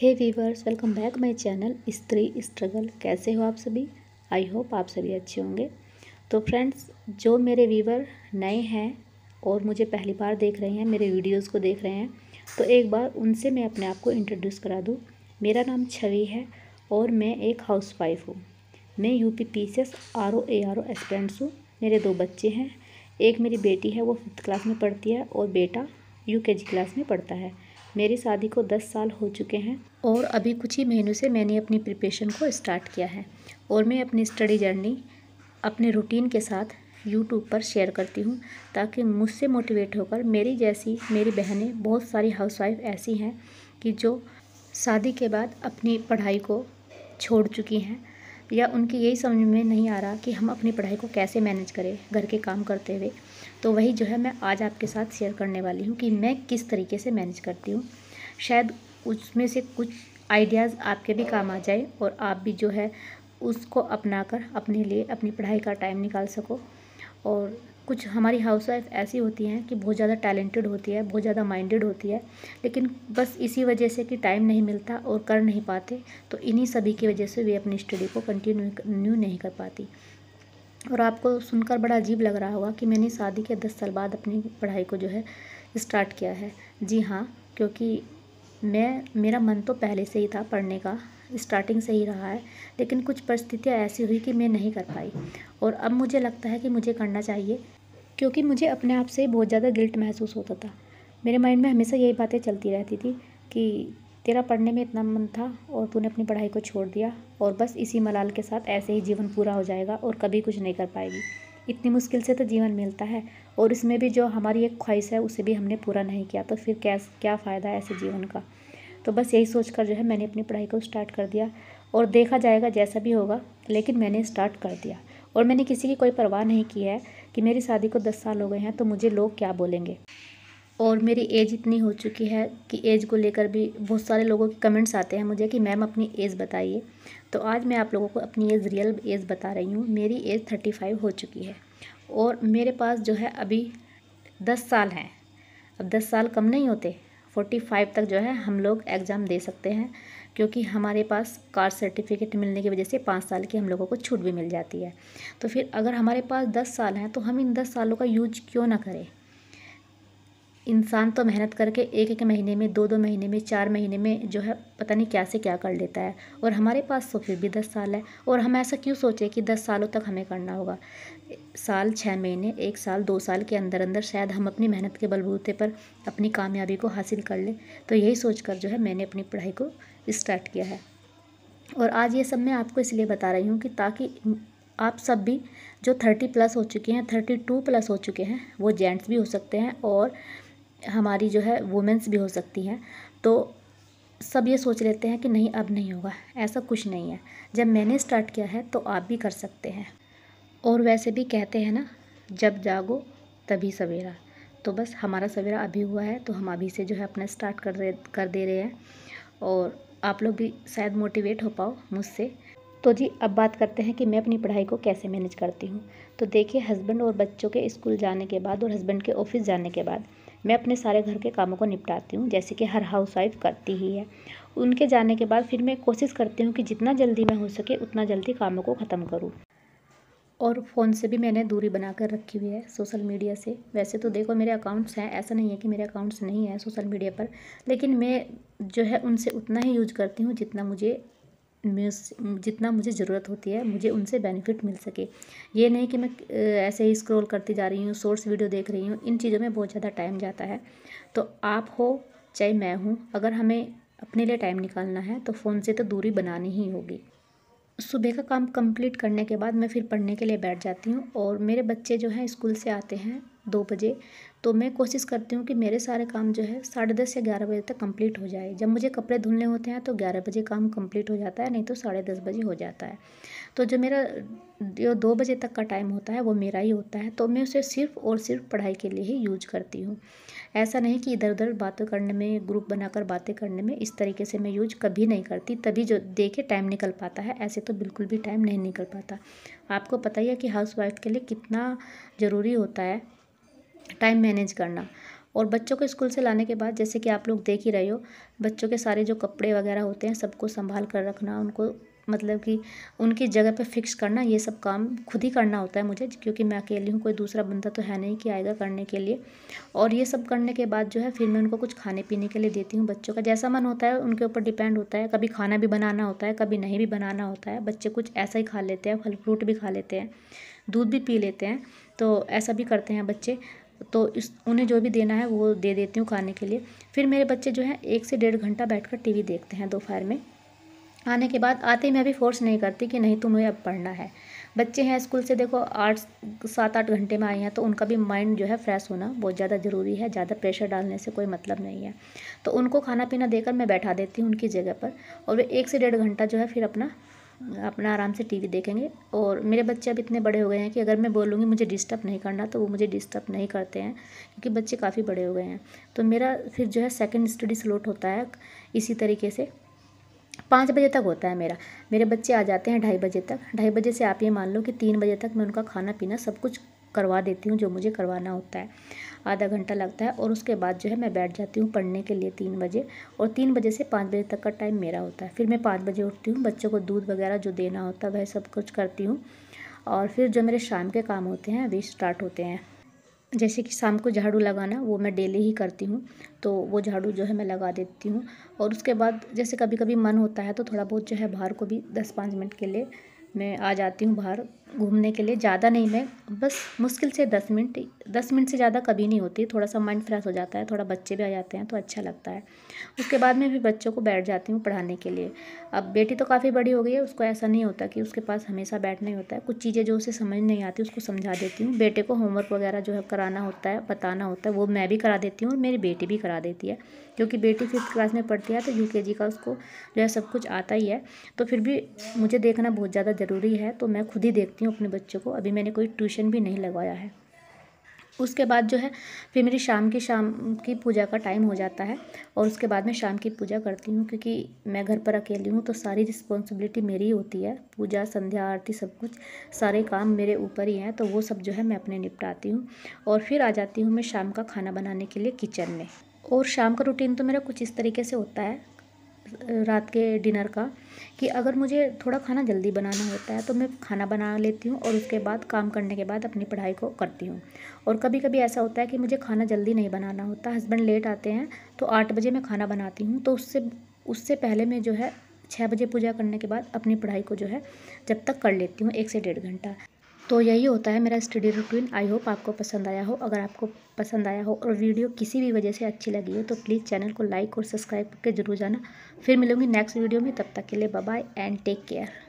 hey viewers welcome back my channel स्त्री struggle कैसे हो आप सभी आई होप आप सभी अच्छे होंगे तो फ्रेंड्स जो मेरे वीवर नए हैं और मुझे पहली बार देख रहे हैं मेरे वीडियोस को देख रहे हैं तो एक बार उनसे मैं अपने आप को इंट्रोड्यूस करा दूँ मेरा नाम छवि है और मैं एक हाउस वाइफ हूँ मैं U P P C S R O A R O aspirants हूँ मेरे दो बच्चे हैं एक मेरी बेटी है वो फिफ्थ क्लास में पढ़ती है और बेटा यू के जी क्लास में पढ़ता है मेरी शादी को दस साल हो चुके हैं और अभी कुछ ही महीनों से मैंने अपनी प्रिपरेशन को स्टार्ट किया है और मैं अपनी स्टडी जर्नी अपने रूटीन के साथ यूट्यूब पर शेयर करती हूँ ताकि मुझसे मोटिवेट होकर मेरी जैसी मेरी बहनें बहुत सारी हाउसवाइफ ऐसी हैं कि जो शादी के बाद अपनी पढ़ाई को छोड़ चुकी हैं या उनकी यही समझ में नहीं आ रहा कि हम अपनी पढ़ाई को कैसे मैनेज करें घर के काम करते हुए तो वही जो है मैं आज आपके साथ शेयर करने वाली हूँ कि मैं किस तरीके से मैनेज करती हूँ शायद उसमें से कुछ आइडियाज़ आपके भी काम आ जाए और आप भी जो है उसको अपना कर अपने लिए अपनी पढ़ाई का टाइम निकाल सको और कुछ हमारी हाउस वाइफ ऐसी होती हैं कि बहुत ज़्यादा टैलेंटेड होती है बहुत ज़्यादा माइंडेड होती है लेकिन बस इसी वजह से कि टाइम नहीं मिलता और कर नहीं पाते तो इन्हीं सभी की वजह से वे अपनी स्टडी को कंटिन्यू नहीं कर पाती और आपको सुनकर बड़ा अजीब लग रहा होगा कि मैंने शादी के दस साल बाद अपनी पढ़ाई को जो है स्टार्ट किया है जी हाँ क्योंकि मैं मेरा मन तो पहले से ही था पढ़ने का स्टार्टिंग से ही रहा है लेकिन कुछ परिस्थितियाँ ऐसी हुई कि मैं नहीं कर पाई और अब मुझे लगता है कि मुझे करना चाहिए क्योंकि मुझे अपने आप से बहुत ज़्यादा गिल्ट महसूस होता था मेरे माइंड में हमेशा यही बातें चलती रहती थी कि तेरा पढ़ने में इतना मन था और तूने अपनी पढ़ाई को छोड़ दिया और बस इसी मलाल के साथ ऐसे ही जीवन पूरा हो जाएगा और कभी कुछ नहीं कर पाएगी इतनी मुश्किल से तो जीवन मिलता है और इसमें भी जो हमारी एक ख्वाहिश है उसे भी हमने पूरा नहीं किया तो फिर क्या क्या फ़ायदा है ऐसे जीवन का तो बस यही सोच कर जो है मैंने अपनी पढ़ाई को स्टार्ट कर दिया और देखा जाएगा जैसा भी होगा लेकिन मैंने स्टार्ट कर दिया और मैंने किसी की कोई परवाह नहीं की है कि मेरी शादी को दस साल हो गए हैं तो मुझे लोग क्या बोलेंगे और मेरी एज इतनी हो चुकी है कि एज को लेकर भी बहुत सारे लोगों के कमेंट्स आते हैं मुझे कि मैम अपनी एज बताइए तो आज मैं आप लोगों को अपनी एज रियल एज बता रही हूँ मेरी एज थर्टी फाइव हो चुकी है और मेरे पास जो है अभी दस साल हैं अब दस साल कम नहीं होते फोर्टी फाइव तक जो है हम लोग एग्ज़ाम दे सकते हैं क्योंकि हमारे पास कार सर्टिफिकेट मिलने की वजह से पाँच साल की हम लोगों को छूट भी मिल जाती है तो फिर अगर हमारे पास दस साल हैं तो हम इन दस सालों का यूज क्यों ना करें इंसान तो मेहनत करके एक एक महीने में दो दो महीने में चार महीने में जो है पता नहीं क्या से क्या कर लेता है और हमारे पास तो फिर भी दस साल है और हम ऐसा क्यों सोचें कि दस सालों तक हमें करना होगा साल छः महीने एक साल दो साल के अंदर अंदर शायद हम अपनी मेहनत के बलबूते पर अपनी कामयाबी को हासिल कर लें तो यही सोच कर जो है मैंने अपनी पढ़ाई को स्टार्ट किया है और आज ये सब मैं आपको इसलिए बता रही हूँ कि ताकि आप सब भी जो थर्टी प्लस हो चुके हैं थर्टी टू प्लस हो चुके हैं वो जेंट्स भी हो सकते हैं और हमारी जो है वुमेंस भी हो सकती हैं तो सब ये सोच लेते हैं कि नहीं अब नहीं होगा ऐसा कुछ नहीं है जब मैंने स्टार्ट किया है तो आप भी कर सकते हैं और वैसे भी कहते हैं ना जब जागो तभी सवेरा तो बस हमारा सवेरा अभी हुआ है तो हम अभी से जो है अपना स्टार्ट कर रहे कर दे रहे हैं और आप लोग भी शायद मोटिवेट हो पाओ मुझसे तो जी अब बात करते हैं कि मैं अपनी पढ़ाई को कैसे मैनेज करती हूँ तो देखिए हस्बैंड और बच्चों के स्कूल जाने के बाद और हस्बैंड के ऑफिस जाने के बाद मैं अपने सारे घर के कामों को निपटाती हूँ जैसे कि हर वाइफ करती ही है उनके जाने के बाद फिर मैं कोशिश करती हूँ कि जितना जल्दी मैं हो सके उतना जल्दी कामों को ख़त्म करूँ और फ़ोन से भी मैंने दूरी बना कर रखी हुई है सोशल मीडिया से वैसे तो देखो मेरे अकाउंट्स हैं ऐसा नहीं है कि मेरे अकाउंट्स नहीं हैं सोशल मीडिया पर लेकिन मैं जो है उनसे उतना ही यूज करती हूँ जितना मुझे जितना मुझे ज़रूरत होती है मुझे उनसे बेनिफिट मिल सके ये नहीं कि मैं ऐसे ही स्क्रॉल करती जा रही हूँ सोर्स वीडियो देख रही हूँ इन चीज़ों में बहुत ज़्यादा टाइम जाता है तो आप हो चाहे मैं हूँ अगर हमें अपने लिए टाइम निकालना है तो फ़ोन से तो दूरी बनानी ही होगी सुबह का काम कंप्लीट करने के बाद मैं फिर पढ़ने के लिए बैठ जाती हूँ और मेरे बच्चे जो हैं स्कूल से आते हैं दो बजे तो मैं कोशिश करती हूँ कि मेरे सारे काम जो है साढ़े दस या ग्यारह बजे तक कंप्लीट हो जाए जब मुझे कपड़े धुलने होते हैं तो ग्यारह बजे काम कंप्लीट हो जाता है नहीं तो साढ़े दस बजे हो जाता है तो जो मेरा जो दो बजे तक का टाइम होता है वो मेरा ही होता है तो मैं उसे सिर्फ और सिर्फ पढ़ाई के लिए ही यूज करती हूँ ऐसा नहीं कि इधर उधर बातें करने में ग्रुप बनाकर बातें करने में इस तरीके से मैं यूज कभी नहीं करती तभी जो देखे टाइम निकल पाता है ऐसे तो बिल्कुल भी टाइम नहीं निकल पाता आपको पता ही है कि हाउस वाइफ के लिए कितना ज़रूरी होता है टाइम मैनेज करना और बच्चों को स्कूल से लाने के बाद जैसे कि आप लोग देख ही रहे हो बच्चों के सारे जो कपड़े वगैरह होते हैं सबको संभाल कर रखना उनको मतलब कि उनकी जगह पे फिक्स करना ये सब काम खुद ही करना होता है मुझे क्योंकि मैं अकेली हूँ कोई दूसरा बंदा तो है नहीं कि आएगा करने के लिए और ये सब करने के बाद जो है फिर मैं उनको कुछ खाने पीने के लिए देती हूँ बच्चों का जैसा मन होता है उनके ऊपर डिपेंड होता है कभी खाना भी बनाना होता है कभी नहीं भी बनाना होता है बच्चे कुछ ऐसा ही खा लेते हैं फल फ्रूट भी खा लेते हैं दूध भी पी लेते हैं तो ऐसा भी करते हैं बच्चे तो इस उन्हें जो भी देना है वो दे देती हूँ खाने के लिए फिर मेरे बच्चे जो हैं एक से डेढ़ घंटा बैठकर टीवी देखते हैं दोपहर में आने के बाद आते ही मैं भी फोर्स नहीं करती कि नहीं तुम्हें अब पढ़ना है बच्चे हैं स्कूल से देखो आठ सात आठ घंटे में आए हैं तो उनका भी माइंड जो है फ्रेश होना बहुत ज़्यादा ज़रूरी है ज़्यादा प्रेशर डालने से कोई मतलब नहीं है तो उनको खाना पीना देकर मैं बैठा देती हूँ उनकी जगह पर और वे एक से डेढ़ घंटा जो है फिर अपना अपना आराम से टीवी देखेंगे और मेरे बच्चे अब इतने बड़े हो गए हैं कि अगर मैं बोलूँगी मुझे डिस्टर्ब नहीं करना तो वो मुझे डिस्टर्ब नहीं करते हैं क्योंकि बच्चे काफ़ी बड़े हो गए हैं तो मेरा फिर जो है सेकंड स्टडी स्लोट होता है इसी तरीके से पाँच बजे तक होता है मेरा मेरे बच्चे आ जाते हैं ढाई बजे तक ढाई बजे से आप ये मान लो कि तीन बजे तक मैं उनका खाना पीना सब कुछ करवा देती हूँ जो मुझे करवाना होता है आधा घंटा लगता है और उसके बाद जो है मैं बैठ जाती हूँ पढ़ने के लिए तीन बजे और तीन बजे से पाँच बजे तक का टाइम मेरा होता है फिर मैं पाँच बजे उठती हूँ बच्चों को दूध वगैरह जो देना होता है वह सब कुछ करती हूँ और फिर जो मेरे शाम के काम होते हैं वे स्टार्ट होते हैं जैसे कि शाम को झाड़ू लगाना वो मैं डेली ही करती हूँ तो वो झाड़ू जो है मैं लगा देती हूँ और उसके बाद जैसे कभी कभी मन होता है तो थोड़ा बहुत जो है बाहर को भी दस पाँच मिनट के लिए मैं आ जाती हूँ बाहर घूमने के लिए ज़्यादा नहीं मैं बस मुश्किल से दस मिनट दस मिनट से ज़्यादा कभी नहीं होती थोड़ा सा माइंड फ्रेश हो जाता है थोड़ा बच्चे भी आ जाते हैं तो अच्छा लगता है उसके बाद मैं भी बच्चों को बैठ जाती हूँ पढ़ाने के लिए अब बेटी तो काफ़ी बड़ी हो गई है उसको ऐसा नहीं होता कि उसके पास हमेशा बैठना ही होता है कुछ चीज़ें जो उसे समझ नहीं आती उसको समझा देती हूँ बेटे को होमवर्क वगैरह जो है कराना होता है बताना होता है वो मैं भी करा देती हूँ और मेरी बेटी भी करा देती है क्योंकि बेटी फिफ्थ क्लास में पढ़ती है तो यू का उसको जो है सब कुछ आता ही है तो फिर भी मुझे देखना बहुत ज़्यादा ज़रूरी है तो मैं खुद ही देखती हूँ अपने बच्चों को अभी मैंने कोई ट्यूशन भी नहीं लगवाया है उसके बाद जो है फिर मेरी शाम की शाम की पूजा का टाइम हो जाता है और उसके बाद मैं शाम की पूजा करती हूँ क्योंकि मैं घर पर अकेली हूँ तो सारी रिस्पॉन्सिबिलिटी मेरी होती है पूजा संध्या आरती सब कुछ सारे काम मेरे ऊपर ही हैं तो वो सब जो है मैं अपने निपटाती हूँ और फिर आ जाती हूँ मैं शाम का खाना बनाने के लिए किचन में और शाम का रूटीन तो मेरा कुछ इस तरीके से होता है रात के डिनर का कि अगर मुझे थोड़ा खाना जल्दी बनाना होता है तो मैं खाना बना लेती हूँ और उसके बाद काम करने के बाद अपनी पढ़ाई को करती हूँ और कभी कभी ऐसा होता है कि मुझे खाना जल्दी नहीं बनाना होता हस्बैंड लेट आते हैं तो आठ बजे मैं खाना बनाती हूँ तो उससे उससे पहले मैं जो है छः बजे पूजा करने के बाद अपनी पढ़ाई को जो है जब तक कर लेती हूँ एक से डेढ़ घंटा तो यही होता है मेरा स्टडी रूटीन आई होप आपको पसंद आया हो अगर आपको पसंद आया हो और वीडियो किसी भी वजह से अच्छी लगी हो तो प्लीज़ चैनल को लाइक और सब्सक्राइब करके जरूर जाना फिर मिलूंगी नेक्स्ट वीडियो में तब तक के लिए बाय एंड टेक केयर